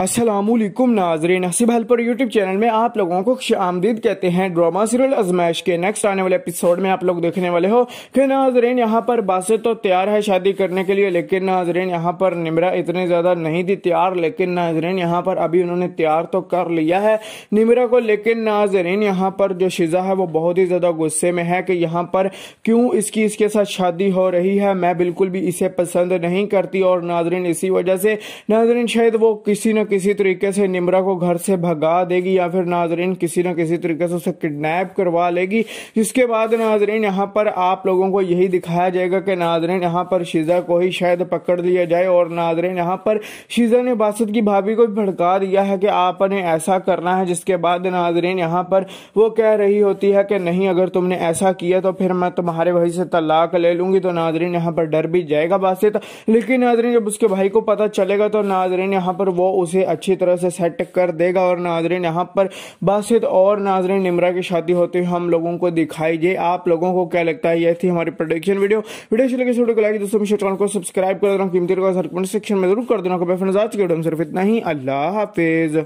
असलम नाजरीन Haseeb helper YouTube channel में आप लोगों को खुश आमदीद कहते हैं ड्रामा सीरियल आजमाइश के नेक्स्ट आने वाले एपिसोड में आप लोग देखने वाले हो कि नाजरीन यहाँ पर बासे तो तैयार है शादी करने के लिए लेकिन नाजरीन यहाँ पर निमरा इतने ज़्यादा नहीं थी तैयार लेकिन नाजरीन यहाँ पर अभी उन्होंने तैयार तो कर लिया है निमरा को लेकिन नाजरीन यहाँ पर जो शिजा है वो बहुत ही ज़्यादा गुस्से में है कि यहाँ पर क्यों इसकी इसके साथ शादी हो रही है मैं बिल्कुल भी इसे पसंद नहीं करती और नाजरीन इसी वजह से नाजरीन शायद वो किसी न किसी तरीके से निमरा को घर से भगा देगी या फिर नाजरीन किसी ना किसी तरीके से उसे किडनैप करवा लेगी जिसके बाद नाजरीन यहाँ पर आप लोगों को यही दिखाया जाएगा कि नाजरीन यहाँ पर शीजा को ही शायद पकड़ लिया जाए और नाजरीन यहाँ पर शीजा ने बासत की भाभी को भड़का दिया है कि आपने ऐसा करना है जिसके बाद नाजरीन यहाँ पर वो कह रही होती है कि नहीं अगर तुमने ऐसा किया तो फिर मैं तुम्हारे भाई से तलाक ले लूंगी तो नाजरीन यहाँ पर डर भी जाएगा बासित लेकिन नाजरीन जब उसके भाई को पता चलेगा तो नाजरीन यहाँ पर वो उसे इसे अच्छी तरह से सेट कर देगा और नाजरीन यहाँ पर बासित और नाजरीन निमरा की शादी होती हुई हम लोगों को दिखाई दे आप लोगों को क्या लगता है यह थी हमारी प्रोडक्शन वीडियो तो वीडियो को लाइक दोस्तों चैनल को सब्सक्राइब कर देना कीमती सेक्शन में जरूर कर देना सिर्फ इतना ही अल्लाह हाफिज़